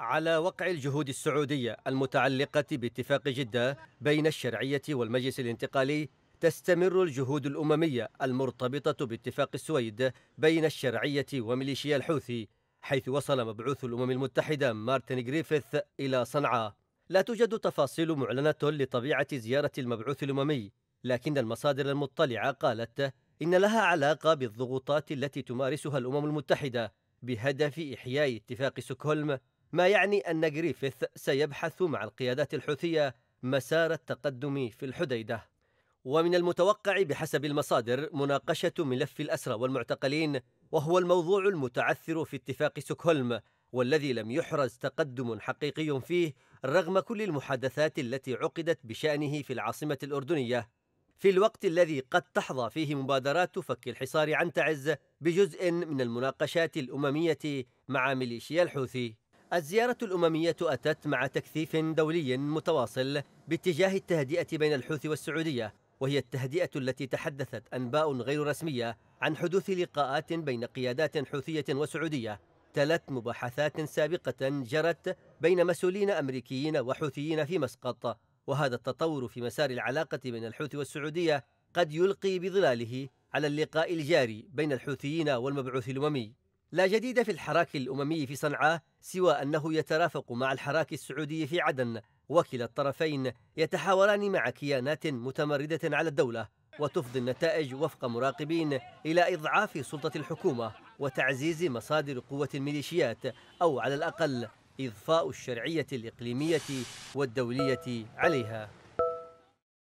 على وقع الجهود السعودية المتعلقة باتفاق جدة بين الشرعية والمجلس الانتقالي تستمر الجهود الأممية المرتبطة باتفاق السويد بين الشرعية وميليشيا الحوثي حيث وصل مبعوث الأمم المتحدة مارتن غريفيث إلى صنعاء لا توجد تفاصيل معلنة لطبيعة زيارة المبعوث الأممي لكن المصادر المطلعة قالت إن لها علاقة بالضغوطات التي تمارسها الأمم المتحدة بهدف إحياء اتفاق سوكهولم ما يعني أن جريفيث سيبحث مع القيادات الحوثية مسار التقدم في الحديدة ومن المتوقع بحسب المصادر مناقشة ملف الأسرى والمعتقلين وهو الموضوع المتعثر في اتفاق سوكهولم والذي لم يحرز تقدم حقيقي فيه رغم كل المحادثات التي عقدت بشأنه في العاصمة الأردنية في الوقت الذي قد تحظى فيه مبادرات فك الحصار عن تعز بجزء من المناقشات الأممية مع ميليشيا الحوثي الزيارة الأممية أتت مع تكثيف دولي متواصل باتجاه التهدئة بين الحوثي والسعودية وهي التهدئة التي تحدثت أنباء غير رسمية عن حدوث لقاءات بين قيادات حوثية وسعودية تلت مباحثات سابقة جرت بين مسؤولين أمريكيين وحوثيين في مسقط وهذا التطور في مسار العلاقة بين الحوثي والسعودية قد يلقي بظلاله على اللقاء الجاري بين الحوثيين والمبعوث الأممي لا جديد في الحراك الأممي في صنعاء سوى أنه يترافق مع الحراك السعودي في عدن وكلا الطرفين يتحاوران مع كيانات متمردة على الدولة وتفضي النتائج وفق مراقبين إلى إضعاف سلطة الحكومة وتعزيز مصادر قوة الميليشيات أو على الأقل إضفاء الشرعية الإقليمية والدولية عليها